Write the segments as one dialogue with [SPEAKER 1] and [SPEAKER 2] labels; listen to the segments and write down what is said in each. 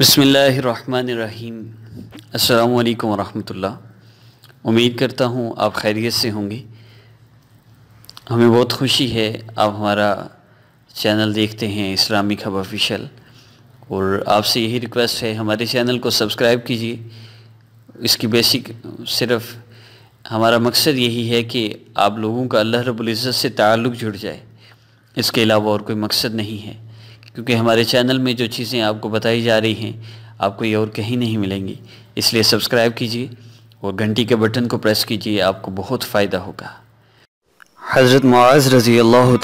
[SPEAKER 1] बसमीम् अल्लाम वरहमतुल्ला उम्मीद करता हूँ आप खैरियत से होंगे हमें बहुत खुशी है आप हमारा चैनल देखते हैं इस्लामिक हब ऑफिशल और आपसे यही रिक्वेस्ट है हमारे चैनल को सब्सक्राइब कीजिए इसकी बेसिक सिर्फ हमारा मकसद यही है कि आप लोगों का अल्लाह रबुल्ज़त से ताल्लुक़ जुड़ जाए इसके अलावा और कोई मकसद नहीं है क्योंकि हमारे चैनल में जो चीज़ें आपको बताई जा रही हैं आपको ये और कहीं नहीं मिलेंगी इसलिए सब्सक्राइब कीजिए और घंटी के बटन को प्रेस कीजिए आपको बहुत फ़ायदा होगा हज़रत मुआज़ रज़ी अल्लाह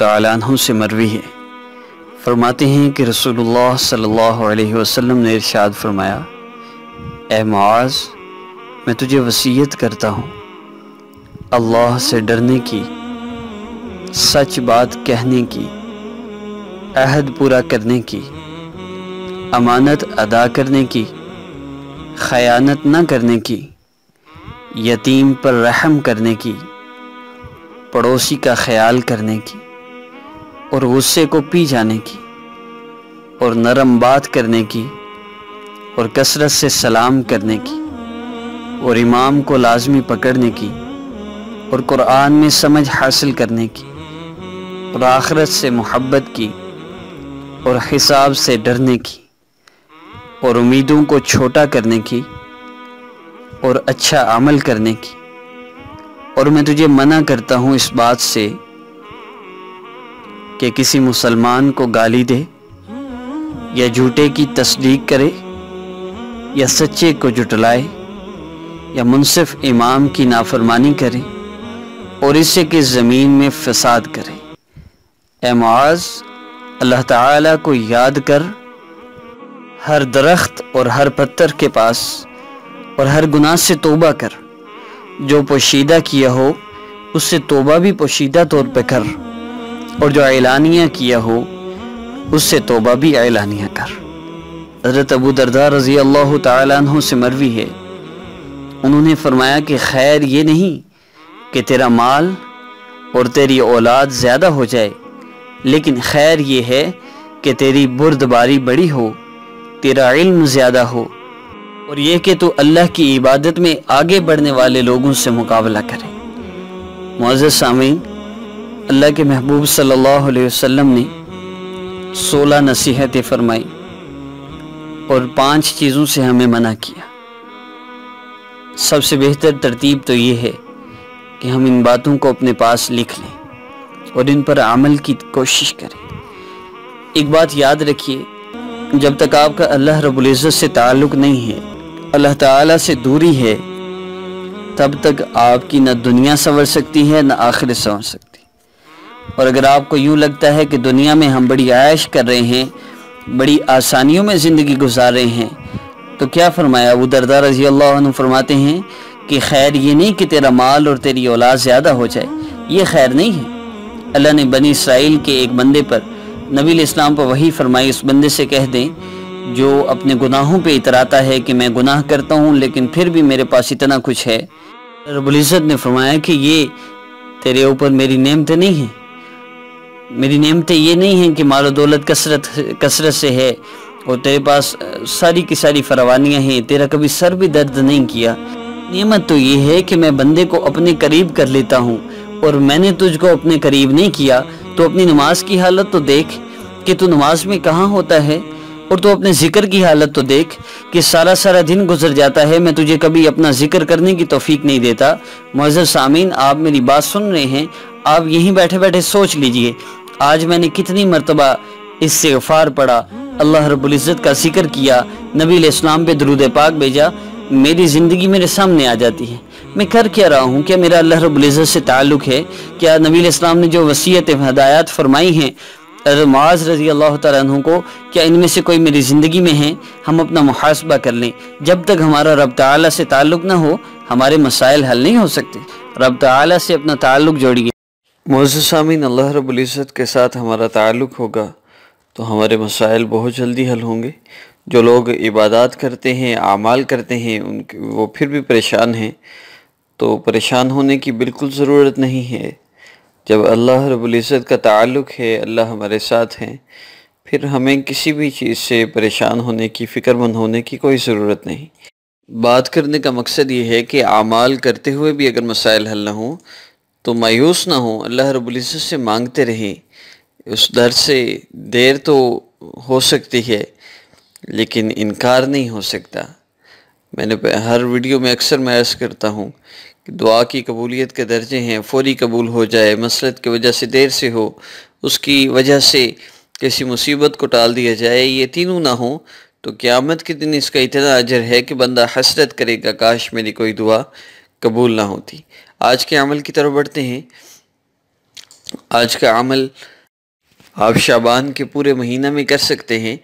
[SPEAKER 1] तुम से मरवी है फरमाते हैं कि रसूलुल्लाह सल्ला वसम ने इरशाद फरमाया ए मैं तुझे वसीयत करता हूँ अल्लाह से डरने की सच बात कहने की अहद पूरा करने की अमानत अदा करने की खयानत न करने की यतीम पर रहम करने की पड़ोसी का ख्याल करने की और गुस्से को पी जाने की और नरम बात करने की और कसरत से सलाम करने की और इमाम को लाजमी पकड़ने की और कुरान में समझ हासिल करने की और आखरत से मोहब्बत की और हिसाब से डरने की और उम्मीदों को छोटा करने की और अच्छा अमल करने की और मैं तुझे मना करता हूँ इस बात से कि किसी मुसलमान को गाली दे या झूठे की तस्दीक करे या सच्चे को जुटलाए या मुनसिफ इमाम की नाफरमानी करे और इससे कि ज़मीन में फसाद करे एमाज अल्लाह ताला को याद कर हर दरख्त और हर पत्थर के पास और हर गुनाह से तोबा कर जो पोशीदा किया हो उससे तोबा भी पोशीदा तौर पर कर और जो ऐलानिया किया हो उससे तोबा भी ऐलानिया कर हजरत अबू दरदा रज़ी अल्लाह तु से मरवी है उन्होंने फरमाया कि खैर ये नहीं कि तेरा माल और तेरी औलाद ज़्यादा हो जाए लेकिन खैर ये है कि तेरी बुरदबारी बड़ी हो तेरा इल्म ज़्यादा हो और यह कि तू अल्लाह की इबादत में आगे बढ़ने वाले लोगों से मुकाबला करे मोज़ सामीन अल्लाह के महबूब सल्लल्लाहु अलैहि वसल्लम ने सोलह नसीहतें फरमाई और पांच चीज़ों से हमें मना किया सबसे बेहतर तरतीब तो ये है कि हम इन बातों को अपने पास लिख लें और इन पर अमल की कोशिश करें एक बात याद रखिए जब तक आपका अल्लाह रबुल्ज़त से ताल्लुक़ नहीं है अल्लाह ताला से दूरी है तब तक आपकी न दुनिया संवर सकती है न आखिर संवर सकती और अगर आपको यूँ लगता है कि दुनिया में हम बड़ी आयश कर रहे हैं बड़ी आसानियों में ज़िंदगी गुजार रहे हैं तो क्या फरमाया अबू दरदा रजी अल्लाह फरमाते हैं कि खैर ये नहीं कि तेरा माल और तेरी औलाद ज़्यादा हो जाए ये खैर नहीं है अल्लाह ने बनी इसराइल के एक बंदे पर नबी इस्लाम पर वही फरमाई उस बंदे से कह दें जो अपने गुनाहों पे इतराता है कि मैं गुनाह करता हूँ लेकिन फिर भी मेरे पास इतना कुछ है रबुलज़त ने फरमाया कि ये तेरे ऊपर मेरी नेमतें नहीं हैं मेरी नेमतें ये नहीं हैं कि मालो दौलत कसरत कसरत से है और तेरे पास सारी की सारी फरवानियाँ हैं तेरा कभी सर भी दर्द नहीं किया नियमत तो ये है कि मैं बंदे को अपने करीब कर लेता हूँ और मैंने तुझको अपने करीब नहीं किया तो अपनी नमाज की हालत तो देख कि तू नमाज में कहाँ होता है और तू अपने जिक्र की हालत तो देख कि सारा सारा दिन गुजर जाता है मैं तुझे कभी अपना जिक्र करने की तोफीक नहीं देता मज़र सामीन आप मेरी बात सुन रहे हैं आप यहीं बैठे बैठे सोच लीजिए आज मैंने कितनी मरतबा इससे गफार पड़ा अल्लाह रबुल्ज़त का जिक्र किया नबी इस्लाम पे दरुद पाक भेजा मेरी ज़िंदगी मेरे सामने आ जाती है मैं कर क्या रहा हूँ क्या मेरा अल्लाह रबुल्ज़त से ताल्लुक़ है क्या नबी इस्लाम ने जो वसीयत हदायत फरमाई हैं माज रजी अल्लाह तु को क्या इनमें से कोई मेरी ज़िंदगी में है हम अपना मुहासबा कर लें जब तक हमारा रब ताली से ताल्लुक़ ना हो हमारे मसाइल हल नहीं हो सकते रब ताली से अपना ताल्लुक़ जोड़िए मौजूद सामीन अल्लाह रबुल्ज़त के साथ हमारा ताल्लुक़ होगा तो हमारे मसाइल बहुत जल्दी हल होंगे जो लोग इबादत करते हैं आमाल करते हैं उनके वो फिर भी परेशान हैं तो परेशान होने की बिल्कुल ज़रूरत नहीं है जब अल्लाह रबुल्ज़त का ताल्लुक है अल्लाह हमारे साथ हैं फिर हमें किसी भी चीज़ से परेशान होने की फ़िक्रमंद होने की कोई ज़रूरत नहीं बात करने का मकसद ये है कि आमाल करते हुए भी अगर मसाइल हल ना हों तो मायूस ना हों अल्लाह रबुल्ज़त से मांगते रहें उस डर से देर तो हो सकती है लेकिन इनकार नहीं हो सकता मैंने हर वीडियो में अक्सर मैं करता हूँ दुआ की कबूलियत के दर्जे हैं फौरी कबूल हो जाए मसरत की वजह से देर से हो उसकी वजह से किसी मुसीबत को टाल दिया जाए ये तीनों ना हो तो क़्यामत के दिन इसका इतना अजर है कि बंदा हसरत करेगा काश मेरी कोई दुआ कबूल ना होती आज के अमल की तरफ बढ़ते हैं आज का अमल आप शाबान के पूरे महीना में कर सकते हैं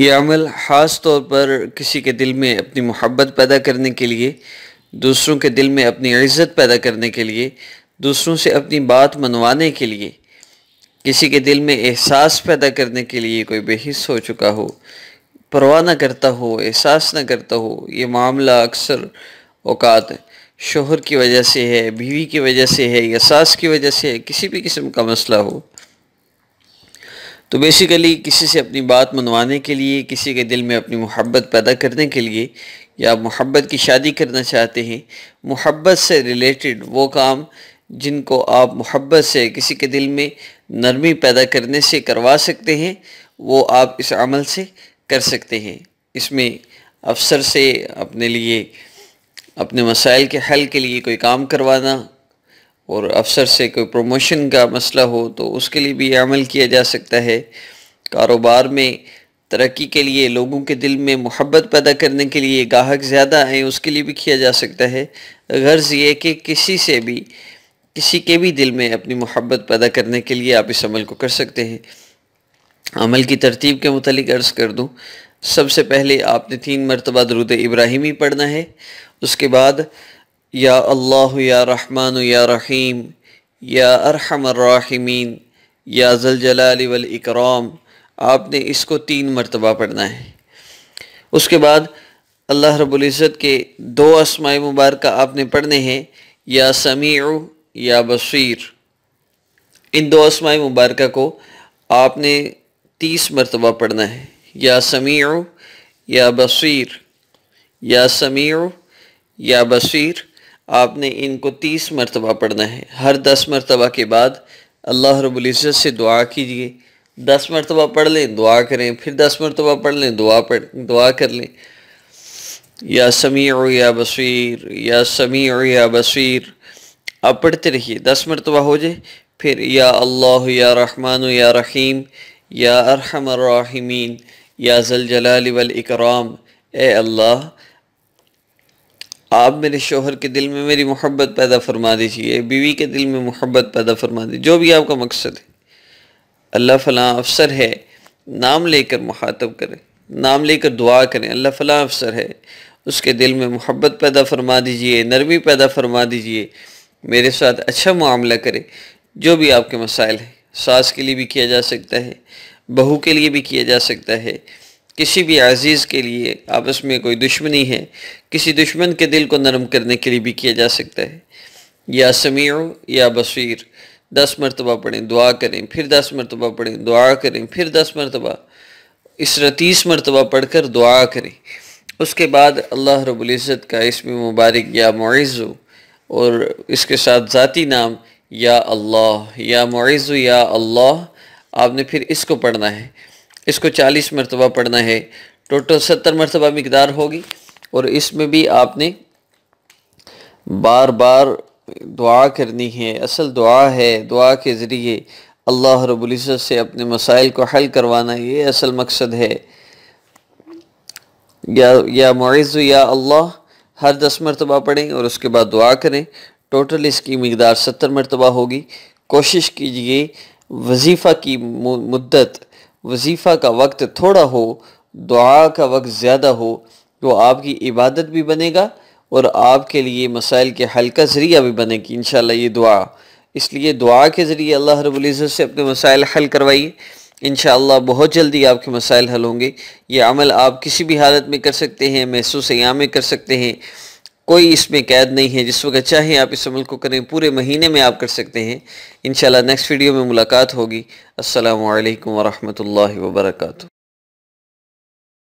[SPEAKER 1] ये अमल ख़ास तौर पर किसी के दिल में अपनी मोहब्बत पैदा करने के लिए दूसरों के दिल में अपनी इज्जत पैदा करने के लिए दूसरों से अपनी बात मनवाने के लिए किसी के दिल में एहसास पैदा करने के लिए कोई बेहिस हो चुका हो परवाह ना करता हो एहसास ना करता हो ये मामला अक्सर औकात शोहर की वजह से है बीवी की वजह से है या सास की वजह से है किसी भी किस्म का मसला हो तो बेसिकली किसी से अपनी बात मनवाने के लिए किसी के दिल में अपनी मोहब्बत पैदा करने के लिए या मोहब्बत की शादी करना चाहते हैं मोहब्बत से रिलेटेड वो काम जिनको आप मोहब्बत से किसी के दिल में नरमी पैदा करने से करवा सकते हैं वो आप इस अमल से कर सकते हैं इसमें अफसर से अपने लिए अपने मसाइल के हल के लिए कोई काम करवाना और अफसर से कोई प्रमोशन का मसला हो तो उसके लिए भी अमल किया जा सकता है कारोबार में तरक्की के लिए लोगों के दिल में मोहब्बत पैदा करने के लिए गाहक ज़्यादा आए उसके लिए भी किया जा सकता है गर्ज़ ये कि किसी से भी किसी के भी दिल में अपनी मोहब्बत पैदा करने के लिए आप इस अमल को कर सकते हैं अमल की तरतीब के मतलब अर्ज़ कर दूँ सबसे पहले आपने तीन मरतबा दरुद इब्राहिमी पढ़ना है उसके बाद या अल्लाह या रहमान या रहीम या अरहम राहिमीन या जलजलाल वल इकराम आपने इसको तीन मरतबा पढ़ना है उसके बाद अल्लाह रबुल्ज़त के दो आसमाय मुबारक आपने पढ़ने हैं या समी या बशीर इन दो आसमाय मुबारक को आपने तीस मरतबा पढ़ना है या समी या बशीर या समी या बशीर आपने इनको तीस मरतबा पढ़ना है हर दस मरतबा के बाद अल्लाह रबुल्ज़त से दुआ कीजिए दस मरतबा पढ़ लें दुआ करें फिर दस मरतबा पढ़ लें दुआ पढ़ दुआ कर लें या समी या बशीर या समी या बशीर आप पढ़ते रहिए दस मरतबा हो जाए फिर या अल्लाह या रहमान या रहीम या अरहम या जलजलाल वल इकराम ए अल्लाह आप मेरे शोहर के दिल में मेरी मोहब्बत पैदा फरमा दीजिए बीवी के दिल में मोहब्बत पैदा फरमा दीजिए जो भी आपका मकसद है अल्लाह फलां अफसर है नाम लेकर मुखातब करें नाम लेकर दुआ करें अल्लाह फलां अफसर है उसके दिल में मोहब्बत पैदा फरमा दीजिए नरमी पैदा फरमा दीजिए मेरे साथ अच्छा मामला करें जो भी आपके मसाइल हैं सास के लिए भी किया जा सकता है बहू के लिए भी किया जा सकता है किसी भी अजीज़ के लिए आपस में कोई दुश्मनी है किसी दुश्मन के दिल को नरम करने के लिए भी किया जा सकता है या समीर या बसीर दस मरतबा पढ़ें दुआ करें फिर दस मरतबा पढ़ें दुआ करें फिर दस मरतबा इस तीस मरतबा पढ़ कर दुआ करें उसके बाद अल्लाह रबुल्ज़त का इसमें मुबारक या मुइज़ु और इसके साथ ज़ाती नाम या अल्लाह या मुइज़ु या अल्लाह आपने फिर इसको पढ़ना है इसको चालीस मरतबा पढ़ना है टोटल सत्तर मरतबा मकदार होगी और इसमें भी आपने बार बार दुआ करनी है असल दुआ है दुआ के ज़रिए अल्लाह रबुल्ज़त से अपने मसाइल को हल करवाना ये असल मकसद है या या मुआज़ या अल्लाह हर दस मरतबा पढ़ें और उसके बाद दुआ करें टोटल इसकी मकदार सत्तर मरतबा होगी कोशिश कीजिए वजीफ़ा की मुद्दत वजीफ़ा का वक्त थोड़ा हो दुआ का वक्त ज़्यादा हो तो आपकी इबादत भी बनेगा और आपके लिए मसाइल के हल का ज़रिया भी बनेगी इन ये दुआ इसलिए दुआ के ज़रिए अल्लाह रबुल्ज़त से अपने मसाइल हल करवाइए इन बहुत जल्दी आपके मसाइल हल होंगे ये अमल आप किसी भी हालत में कर सकते हैं महसूस या में कर सकते हैं कोई इसमें कैद नहीं है जिस वक्त चाहें आप इस अमल को करें पूरे महीने में आप कर सकते हैं इन नेक्स्ट वीडियो में मुलाकात होगी असलकम वरहमल वर्का